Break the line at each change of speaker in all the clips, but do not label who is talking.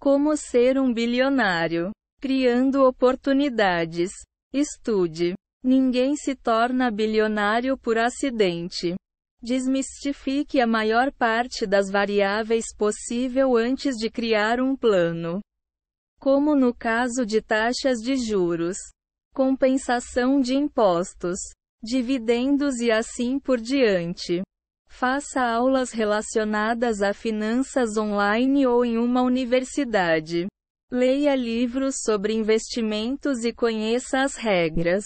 Como ser um bilionário? Criando oportunidades. Estude. Ninguém se torna bilionário por acidente. Desmistifique a maior parte das variáveis possível antes de criar um plano. Como no caso de taxas de juros, compensação de impostos, dividendos e assim por diante. Faça aulas relacionadas a finanças online ou em uma universidade. Leia livros sobre investimentos e conheça as regras.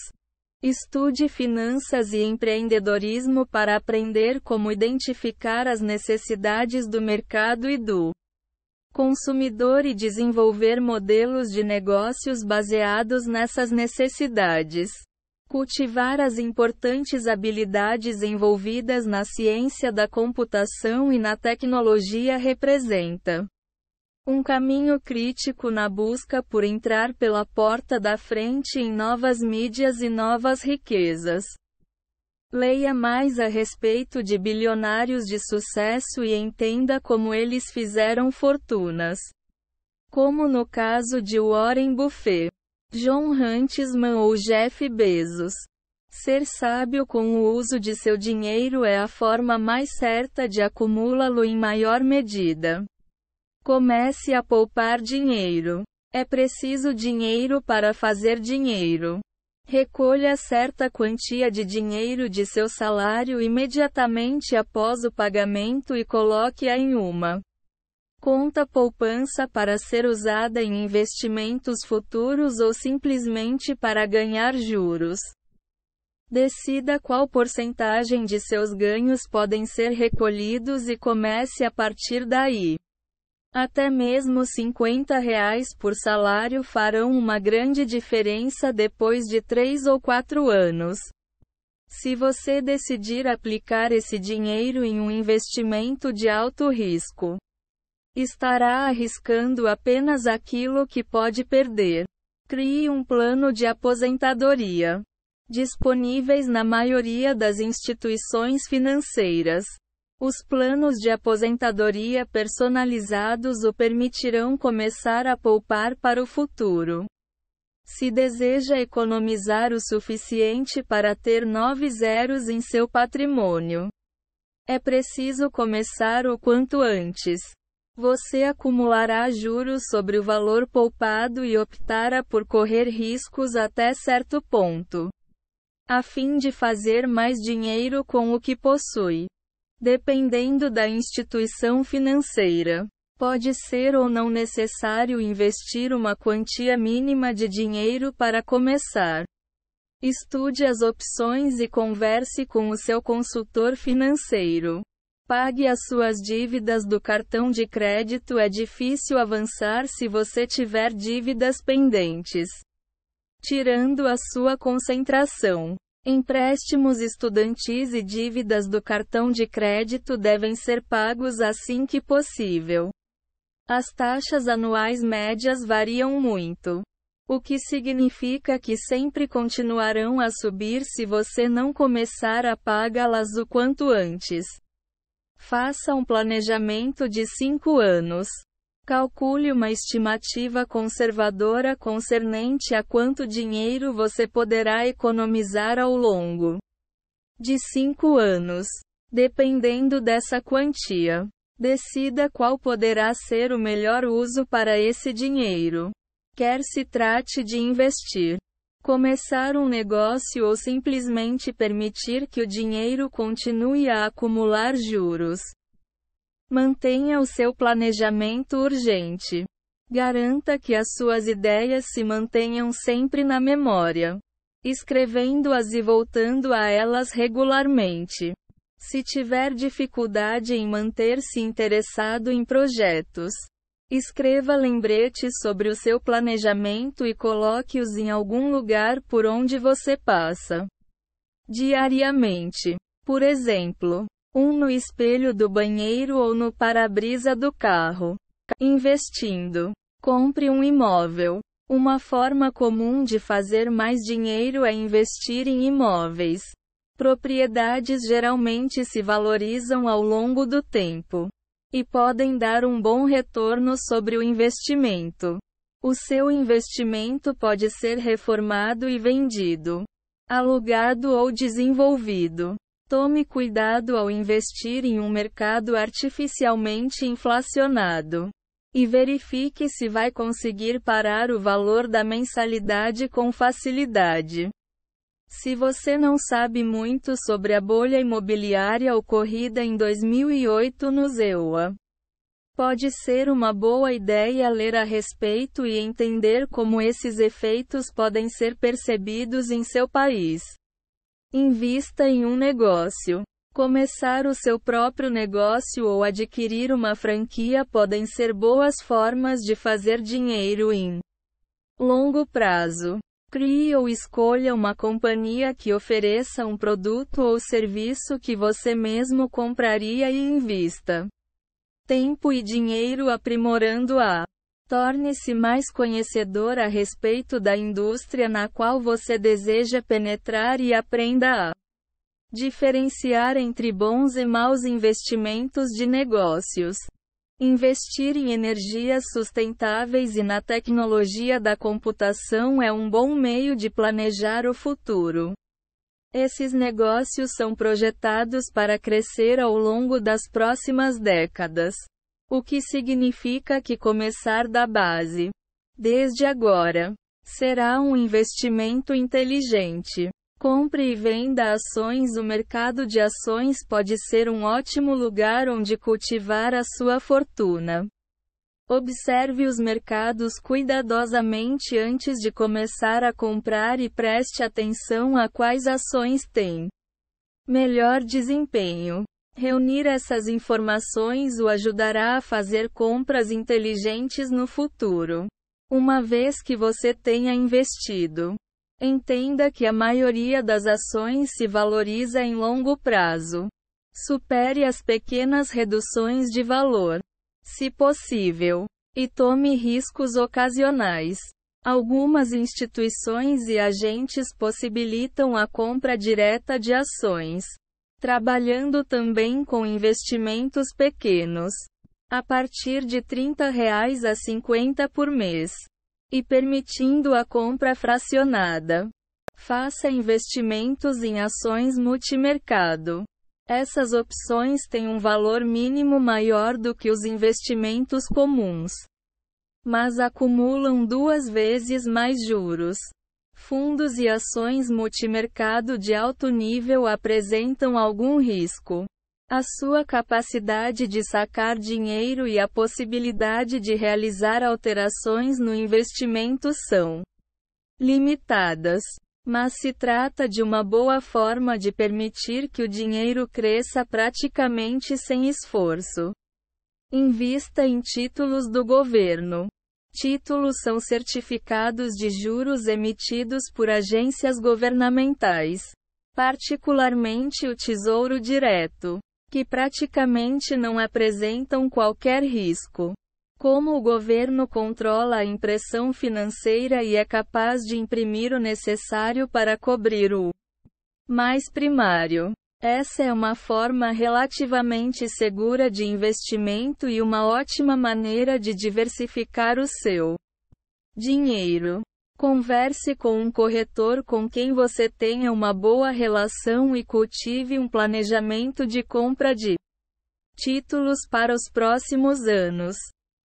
Estude finanças e empreendedorismo para aprender como identificar as necessidades do mercado e do consumidor e desenvolver modelos de negócios baseados nessas necessidades cultivar as importantes habilidades envolvidas na ciência da computação e na tecnologia representa um caminho crítico na busca por entrar pela porta da frente em novas mídias e novas riquezas. Leia mais a respeito de bilionários de sucesso e entenda como eles fizeram fortunas. Como no caso de Warren Buffet. John Huntsman ou Jeff Bezos. Ser sábio com o uso de seu dinheiro é a forma mais certa de acumulá-lo em maior medida. Comece a poupar dinheiro. É preciso dinheiro para fazer dinheiro. Recolha certa quantia de dinheiro de seu salário imediatamente após o pagamento e coloque-a em uma Conta poupança para ser usada em investimentos futuros ou simplesmente para ganhar juros. Decida qual porcentagem de seus ganhos podem ser recolhidos e comece a partir daí. Até mesmo R$ 50 reais por salário farão uma grande diferença depois de 3 ou 4 anos. Se você decidir aplicar esse dinheiro em um investimento de alto risco, Estará arriscando apenas aquilo que pode perder. Crie um plano de aposentadoria. Disponíveis na maioria das instituições financeiras. Os planos de aposentadoria personalizados o permitirão começar a poupar para o futuro. Se deseja economizar o suficiente para ter nove zeros em seu patrimônio, é preciso começar o quanto antes. Você acumulará juros sobre o valor poupado e optará por correr riscos até certo ponto, a fim de fazer mais dinheiro com o que possui. Dependendo da instituição financeira, pode ser ou não necessário investir uma quantia mínima de dinheiro para começar. Estude as opções e converse com o seu consultor financeiro. Pague as suas dívidas do cartão de crédito. É difícil avançar se você tiver dívidas pendentes, tirando a sua concentração. Empréstimos estudantis e dívidas do cartão de crédito devem ser pagos assim que possível. As taxas anuais médias variam muito. O que significa que sempre continuarão a subir se você não começar a pagá-las o quanto antes. Faça um planejamento de 5 anos. Calcule uma estimativa conservadora concernente a quanto dinheiro você poderá economizar ao longo de 5 anos. Dependendo dessa quantia, decida qual poderá ser o melhor uso para esse dinheiro. Quer se trate de investir começar um negócio ou simplesmente permitir que o dinheiro continue a acumular juros. Mantenha o seu planejamento urgente. Garanta que as suas ideias se mantenham sempre na memória, escrevendo-as e voltando a elas regularmente. Se tiver dificuldade em manter-se interessado em projetos, Escreva lembretes sobre o seu planejamento e coloque-os em algum lugar por onde você passa. Diariamente. Por exemplo, um no espelho do banheiro ou no para-brisa do carro. Investindo. Compre um imóvel. Uma forma comum de fazer mais dinheiro é investir em imóveis. Propriedades geralmente se valorizam ao longo do tempo e podem dar um bom retorno sobre o investimento. O seu investimento pode ser reformado e vendido, alugado ou desenvolvido. Tome cuidado ao investir em um mercado artificialmente inflacionado. E verifique se vai conseguir parar o valor da mensalidade com facilidade. Se você não sabe muito sobre a bolha imobiliária ocorrida em 2008 no ZEUA, pode ser uma boa ideia ler a respeito e entender como esses efeitos podem ser percebidos em seu país. Invista em um negócio. Começar o seu próprio negócio ou adquirir uma franquia podem ser boas formas de fazer dinheiro em longo prazo. Crie ou escolha uma companhia que ofereça um produto ou serviço que você mesmo compraria e invista tempo e dinheiro aprimorando a. Torne-se mais conhecedor a respeito da indústria na qual você deseja penetrar e aprenda a diferenciar entre bons e maus investimentos de negócios. Investir em energias sustentáveis e na tecnologia da computação é um bom meio de planejar o futuro. Esses negócios são projetados para crescer ao longo das próximas décadas, o que significa que começar da base, desde agora, será um investimento inteligente. Compre e venda ações. O mercado de ações pode ser um ótimo lugar onde cultivar a sua fortuna. Observe os mercados cuidadosamente antes de começar a comprar e preste atenção a quais ações têm melhor desempenho. Reunir essas informações o ajudará a fazer compras inteligentes no futuro. Uma vez que você tenha investido, Entenda que a maioria das ações se valoriza em longo prazo. Supere as pequenas reduções de valor, se possível, e tome riscos ocasionais. Algumas instituições e agentes possibilitam a compra direta de ações, trabalhando também com investimentos pequenos, a partir de R$ 30 reais a 50 por mês e permitindo a compra fracionada. Faça investimentos em ações multimercado. Essas opções têm um valor mínimo maior do que os investimentos comuns, mas acumulam duas vezes mais juros. Fundos e ações multimercado de alto nível apresentam algum risco, a sua capacidade de sacar dinheiro e a possibilidade de realizar alterações no investimento são limitadas. Mas se trata de uma boa forma de permitir que o dinheiro cresça praticamente sem esforço. Invista em títulos do governo. Títulos são certificados de juros emitidos por agências governamentais, particularmente o Tesouro Direto que praticamente não apresentam qualquer risco. Como o governo controla a impressão financeira e é capaz de imprimir o necessário para cobrir o mais primário. Essa é uma forma relativamente segura de investimento e uma ótima maneira de diversificar o seu dinheiro. Converse com um corretor com quem você tenha uma boa relação e cultive um planejamento de compra de títulos para os próximos anos,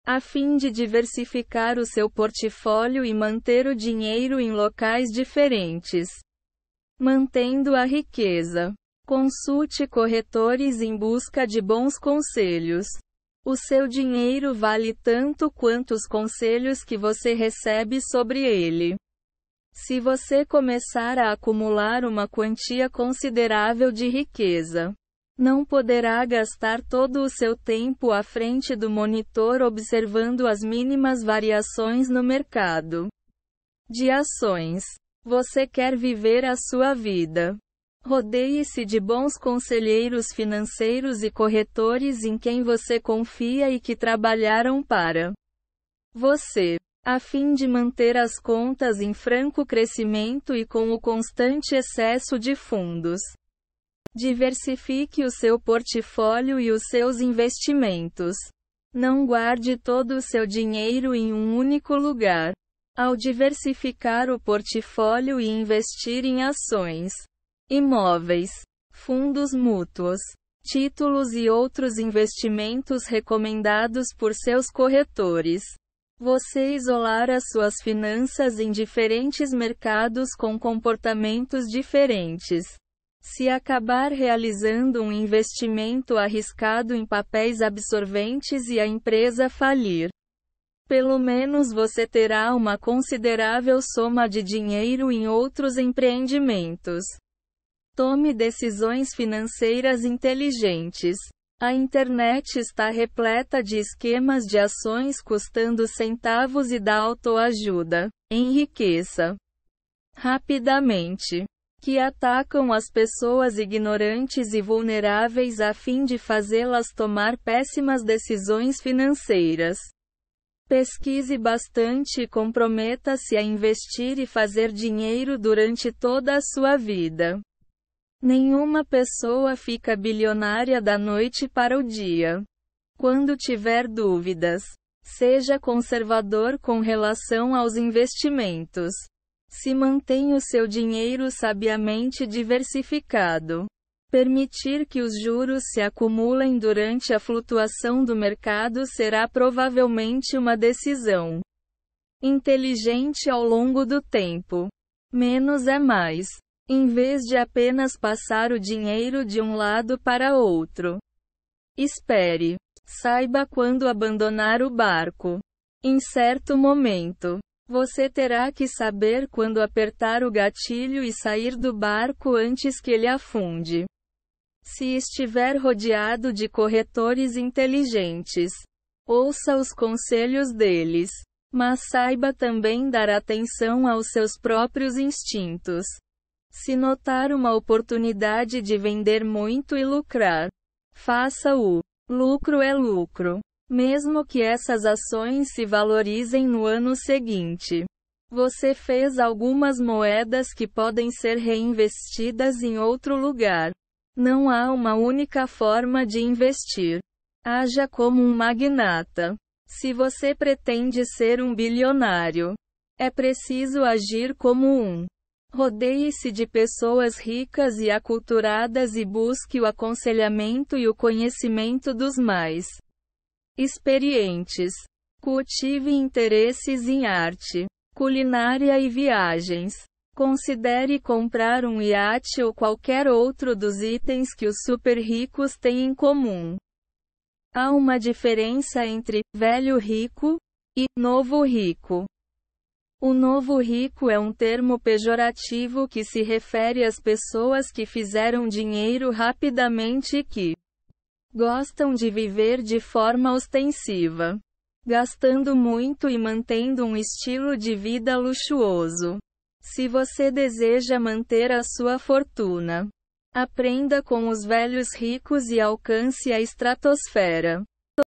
a fim de diversificar o seu portfólio e manter o dinheiro em locais diferentes, mantendo a riqueza. Consulte corretores em busca de bons conselhos. O seu dinheiro vale tanto quanto os conselhos que você recebe sobre ele. Se você começar a acumular uma quantia considerável de riqueza, não poderá gastar todo o seu tempo à frente do monitor observando as mínimas variações no mercado de ações. Você quer viver a sua vida Rodeie-se de bons conselheiros financeiros e corretores em quem você confia e que trabalharam para você, a fim de manter as contas em franco crescimento e com o constante excesso de fundos. Diversifique o seu portfólio e os seus investimentos. Não guarde todo o seu dinheiro em um único lugar. Ao diversificar o portfólio e investir em ações, imóveis, fundos mútuos, títulos e outros investimentos recomendados por seus corretores. Você isolar as suas finanças em diferentes mercados com comportamentos diferentes. Se acabar realizando um investimento arriscado em papéis absorventes e a empresa falir, pelo menos você terá uma considerável soma de dinheiro em outros empreendimentos. Tome decisões financeiras inteligentes. A internet está repleta de esquemas de ações custando centavos e da autoajuda. Enriqueça rapidamente que atacam as pessoas ignorantes e vulneráveis a fim de fazê-las tomar péssimas decisões financeiras. Pesquise bastante e comprometa-se a investir e fazer dinheiro durante toda a sua vida. Nenhuma pessoa fica bilionária da noite para o dia. Quando tiver dúvidas, seja conservador com relação aos investimentos. Se mantém o seu dinheiro sabiamente diversificado. Permitir que os juros se acumulem durante a flutuação do mercado será provavelmente uma decisão inteligente ao longo do tempo. Menos é mais em vez de apenas passar o dinheiro de um lado para outro. Espere. Saiba quando abandonar o barco. Em certo momento, você terá que saber quando apertar o gatilho e sair do barco antes que ele afunde. Se estiver rodeado de corretores inteligentes, ouça os conselhos deles, mas saiba também dar atenção aos seus próprios instintos. Se notar uma oportunidade de vender muito e lucrar, faça-o. Lucro é lucro. Mesmo que essas ações se valorizem no ano seguinte. Você fez algumas moedas que podem ser reinvestidas em outro lugar. Não há uma única forma de investir. Haja como um magnata. Se você pretende ser um bilionário, é preciso agir como um. Rodeie-se de pessoas ricas e aculturadas e busque o aconselhamento e o conhecimento dos mais experientes. Cultive interesses em arte, culinária e viagens. Considere comprar um iate ou qualquer outro dos itens que os super ricos têm em comum. Há uma diferença entre velho rico e novo rico. O novo rico é um termo pejorativo que se refere às pessoas que fizeram dinheiro rapidamente e que gostam de viver de forma ostensiva, gastando muito e mantendo um estilo de vida luxuoso. Se você deseja manter a sua fortuna, aprenda com os velhos ricos e alcance a estratosfera.